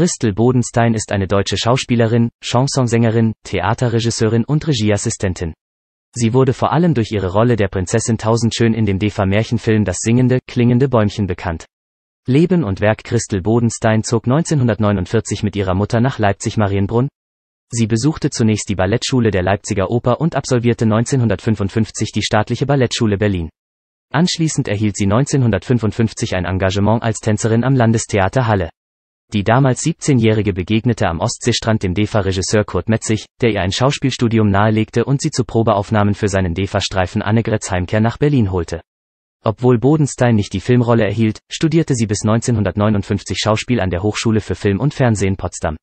Christel Bodenstein ist eine deutsche Schauspielerin, Chansonsängerin, Theaterregisseurin und Regieassistentin. Sie wurde vor allem durch ihre Rolle der Prinzessin Tausendschön in dem DEFA-Märchenfilm Das singende, klingende Bäumchen bekannt. Leben und Werk Christel Bodenstein zog 1949 mit ihrer Mutter nach Leipzig-Marienbrunn. Sie besuchte zunächst die Ballettschule der Leipziger Oper und absolvierte 1955 die staatliche Ballettschule Berlin. Anschließend erhielt sie 1955 ein Engagement als Tänzerin am Landestheater Halle. Die damals 17-Jährige begegnete am Ostseestrand dem DEFA-Regisseur Kurt Metzig, der ihr ein Schauspielstudium nahelegte und sie zu Probeaufnahmen für seinen DEFA-Streifen Annegrets Heimkehr nach Berlin holte. Obwohl Bodenstein nicht die Filmrolle erhielt, studierte sie bis 1959 Schauspiel an der Hochschule für Film und Fernsehen Potsdam.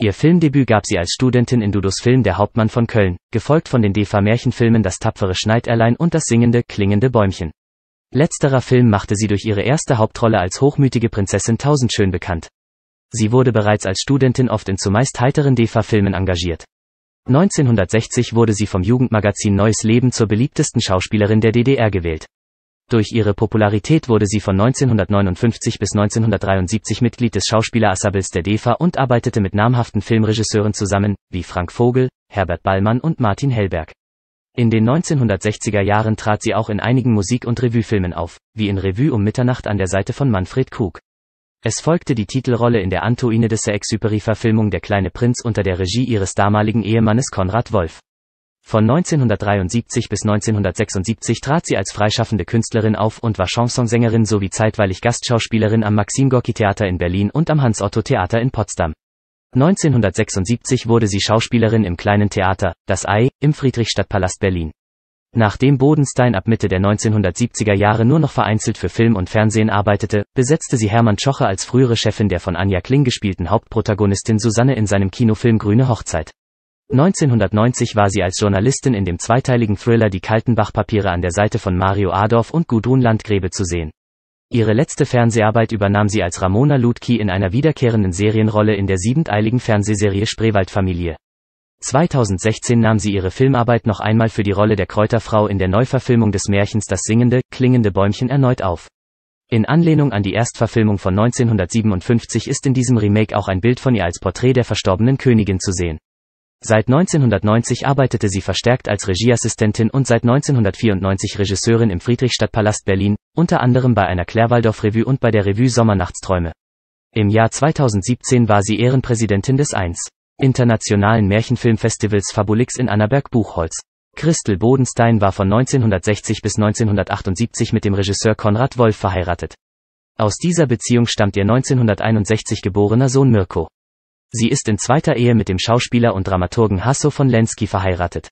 Ihr Filmdebüt gab sie als Studentin in Dudos Film Der Hauptmann von Köln, gefolgt von den DEFA-Märchenfilmen Das tapfere Schneiderlein und das singende, klingende Bäumchen. Letzterer Film machte sie durch ihre erste Hauptrolle als hochmütige Prinzessin Tausendschön bekannt. Sie wurde bereits als Studentin oft in zumeist heiteren DEFA-Filmen engagiert. 1960 wurde sie vom Jugendmagazin Neues Leben zur beliebtesten Schauspielerin der DDR gewählt. Durch ihre Popularität wurde sie von 1959 bis 1973 Mitglied des Schauspielerassembles der DEFA und arbeitete mit namhaften Filmregisseuren zusammen, wie Frank Vogel, Herbert Ballmann und Martin Hellberg. In den 1960er Jahren trat sie auch in einigen Musik- und Revuefilmen auf, wie in Revue um Mitternacht an der Seite von Manfred Krug. Es folgte die Titelrolle in der Antoine de Saint-Exupéry-Verfilmung Der kleine Prinz unter der Regie ihres damaligen Ehemannes Konrad Wolf. Von 1973 bis 1976 trat sie als freischaffende Künstlerin auf und war Chansonsängerin sowie zeitweilig Gastschauspielerin am Maxim Gorki Theater in Berlin und am Hans-Otto Theater in Potsdam. 1976 wurde sie Schauspielerin im Kleinen Theater, das Ei, im Friedrichstadtpalast Berlin. Nachdem Bodenstein ab Mitte der 1970er Jahre nur noch vereinzelt für Film und Fernsehen arbeitete, besetzte sie Hermann Tschoche als frühere Chefin der von Anja Kling gespielten Hauptprotagonistin Susanne in seinem Kinofilm Grüne Hochzeit. 1990 war sie als Journalistin in dem zweiteiligen Thriller Die Kaltenbach-Papiere an der Seite von Mario Adorf und Gudrun Landgräbe zu sehen. Ihre letzte Fernseharbeit übernahm sie als Ramona Ludki in einer wiederkehrenden Serienrolle in der siebenteiligen Fernsehserie Spreewaldfamilie. 2016 nahm sie ihre Filmarbeit noch einmal für die Rolle der Kräuterfrau in der Neuverfilmung des Märchens Das singende, klingende Bäumchen erneut auf. In Anlehnung an die Erstverfilmung von 1957 ist in diesem Remake auch ein Bild von ihr als Porträt der verstorbenen Königin zu sehen. Seit 1990 arbeitete sie verstärkt als Regieassistentin und seit 1994 Regisseurin im Friedrichstadtpalast Berlin, unter anderem bei einer claire revue und bei der Revue Sommernachtsträume. Im Jahr 2017 war sie Ehrenpräsidentin des 1. Internationalen Märchenfilmfestivals Fabulix in Annaberg-Buchholz. Christel Bodenstein war von 1960 bis 1978 mit dem Regisseur Konrad Wolf verheiratet. Aus dieser Beziehung stammt ihr 1961 geborener Sohn Mirko. Sie ist in zweiter Ehe mit dem Schauspieler und Dramaturgen Hasso von Lenski verheiratet.